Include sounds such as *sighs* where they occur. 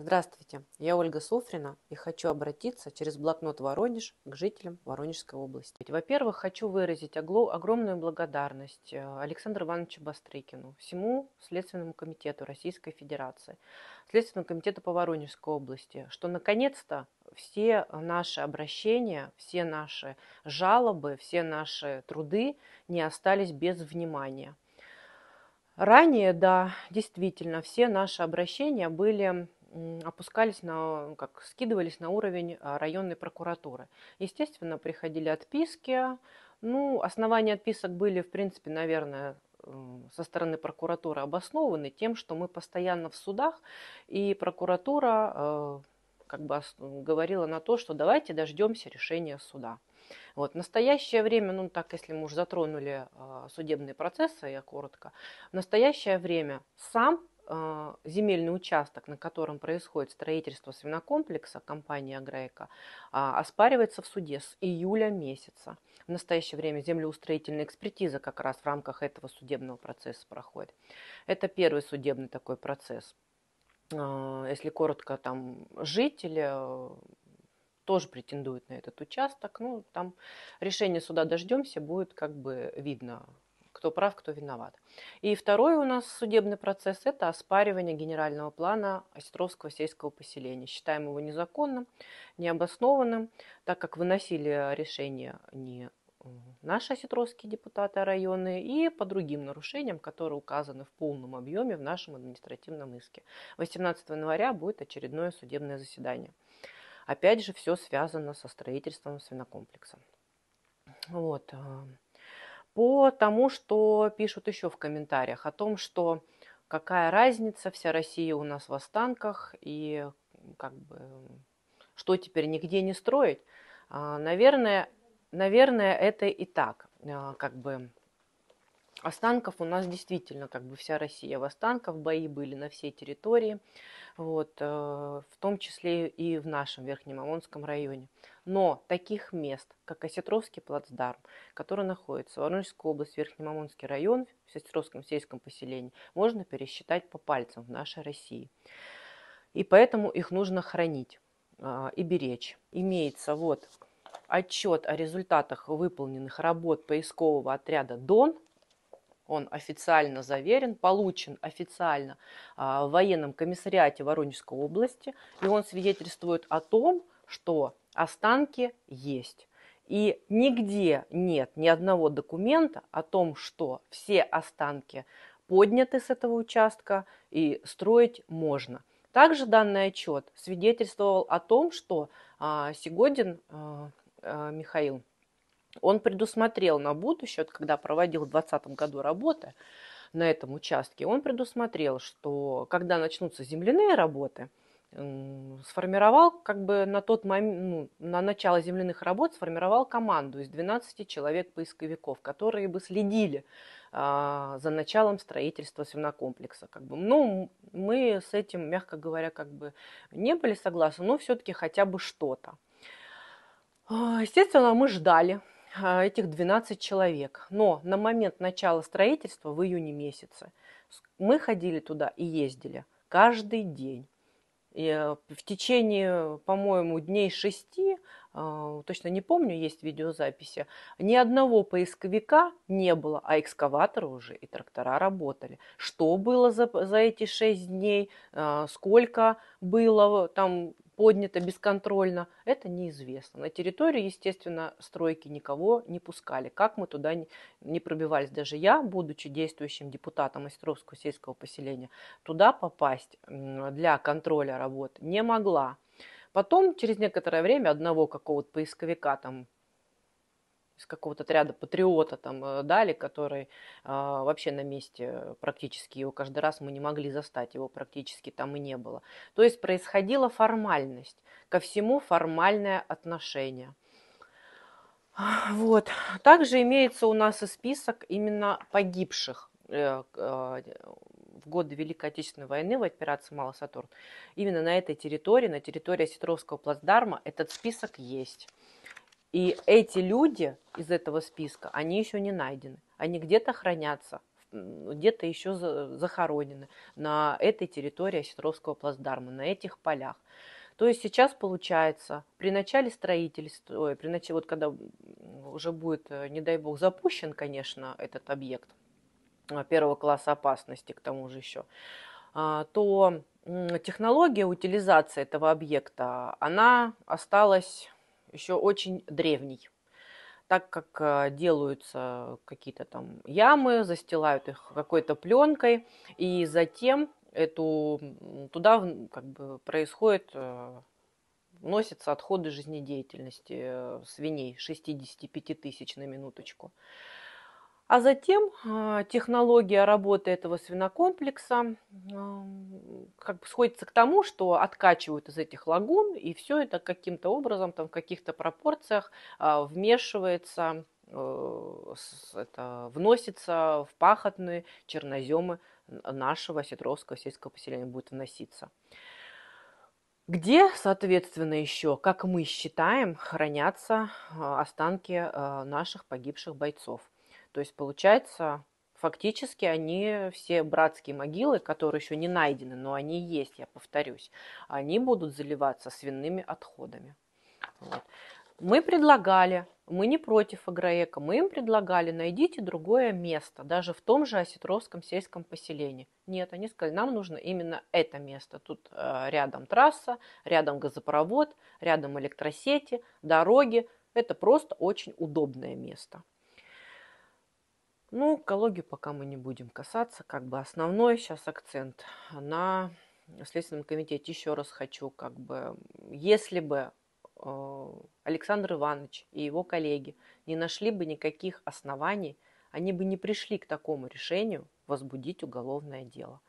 Здравствуйте, я Ольга Суфрина и хочу обратиться через блокнот Воронеж к жителям Воронежской области. Во-первых, хочу выразить огромную благодарность э, Александру Ивановичу Бастрыкину, всему Следственному комитету Российской Федерации, Следственному комитету по Воронежской области, что наконец-то все наши обращения, все наши жалобы, все наши труды не остались без внимания. Ранее, да, действительно, все наши обращения были опускались на, как скидывались на уровень а, районной прокуратуры. Естественно, приходили отписки. Ну, основания отписок были, в принципе, наверное, со стороны прокуратуры обоснованы тем, что мы постоянно в судах, и прокуратура а, как бы говорила на то, что давайте дождемся решения суда. Вот. В настоящее время, ну так, если мы уже затронули э, судебные процессы, я коротко, в настоящее время сам а, земельный участок, на котором происходит строительство свинокомплекса компании «Агрейка», оспаривается в суде с июля месяца. В настоящее время землеустроительная экспертиза как раз в рамках этого судебного процесса проходит. Это первый судебный такой процесс. А, если коротко, там жители э, тоже претендует на этот участок. Ну, там решение суда дождемся, будет как бы видно, кто прав, кто виноват. И второй у нас судебный процесс – это оспаривание генерального плана Островского сельского поселения. Считаем его незаконным, необоснованным, так как выносили решение не наши осетровские депутаты районы и по другим нарушениям, которые указаны в полном объеме в нашем административном иске. 18 января будет очередное судебное заседание. Опять же, все связано со строительством свинокомплекса. Вот. А, по тому, что пишут еще в комментариях о том, что какая разница, вся Россия у нас в останках, и как бы что теперь нигде не строить. А, наверное, наверное, это и так, а, как бы Останков у нас действительно как бы вся Россия в останках. бои были на всей территории, вот, э, в том числе и в нашем Верхнем Амонском районе. Но таких мест, как Осетровский плацдарм, который находится в Воронежской области, Верхнемамонский район, в Осетровском сельском поселении, можно пересчитать по пальцам в нашей России. И поэтому их нужно хранить а, и беречь. Имеется вот отчет о результатах выполненных работ поискового отряда «Дон», он официально заверен, получен официально а, в военном комиссариате Воронежской области, и он свидетельствует о том, что останки есть. И нигде нет ни одного документа о том, что все останки подняты с этого участка и строить можно. Также данный отчет свидетельствовал о том, что а, Сегодин а, Михаил – он предусмотрел на будущее, вот когда проводил в 2020 году работы на этом участке, он предусмотрел, что когда начнутся земляные работы, сформировал как бы на тот момент, ну, на начало земляных работ сформировал команду из 12 человек-поисковиков, которые бы следили а, за началом строительства свинокомплекса. Как бы. Ну, мы с этим, мягко говоря, как бы не были согласны, но все-таки хотя бы что-то. Естественно, мы ждали, а, этих 12 человек. Но на момент начала строительства в июне месяце мы ходили туда и ездили каждый день. И э, в течение, по-моему, дней шести, а, точно не помню, есть видеозаписи, ни одного поисковика не было, а экскаваторы уже и трактора работали. Что было за, за эти шесть дней, а, сколько было там поднято бесконтрольно, это неизвестно. На территорию, естественно, стройки никого не пускали. Как мы туда не пробивались, даже я, будучи действующим депутатом Мастеровского сельского поселения, туда попасть для контроля работ не могла. Потом, через некоторое время, одного какого-то поисковика там какого-то отряда патриота там э, дали, который а, вообще на месте практически его каждый раз мы не могли застать, его практически там и не было. То есть происходила формальность, ко всему формальное отношение. *sighs* Вот. Также имеется у нас и список именно погибших э, а, в годы Великой Отечественной войны в операции «Малый Именно на этой территории, на территории Сетровского плацдарма этот список есть. И эти люди из этого списка, они еще не найдены. Они где-то хранятся, где-то еще захоронены на этой территории Осетровского плацдарма, на этих полях. То есть сейчас получается, при начале строительства, ой, при начале, вот когда уже будет, э, не дай бог, запущен, конечно, этот объект э, первого класса опасности, к тому же еще, а, то технология утилизации этого объекта, она осталась еще очень древний. Так как а, делаются какие-то там ямы, застилают их какой-то пленкой, и затем эту, туда как бы происходит, э, носятся отходы жизнедеятельности э, свиней 65 тысяч на минуточку. А затем э, технология работы этого свинокомплекса как бы сходится к тому, что откачивают из этих лагун, и все это каким-то образом, там, в каких-то пропорциях э, вмешивается, э, это, вносится в пахотные черноземы нашего сетровского сельского поселения будет вноситься. Где, соответственно, еще, как мы считаем, хранятся э, останки э, наших погибших бойцов. То есть, получается, Фактически они все братские могилы, которые еще не найдены, но они есть, я повторюсь, они будут заливаться свиными отходами. Вот. Мы предлагали, мы не против Агроэко, мы им предлагали, найдите другое место, даже в том же Осетровском сельском поселении. Нет, они сказали, нам нужно именно это место. Тут э, рядом трасса, рядом газопровод, рядом электросети, дороги. Это просто очень удобное место. Ну, экологию пока мы не будем касаться. Как бы основной сейчас акцент на Следственном комитете. Еще раз хочу, как бы, если бы э, Александр Иванович и его коллеги не нашли бы никаких оснований, они бы не пришли к такому решению возбудить уголовное дело.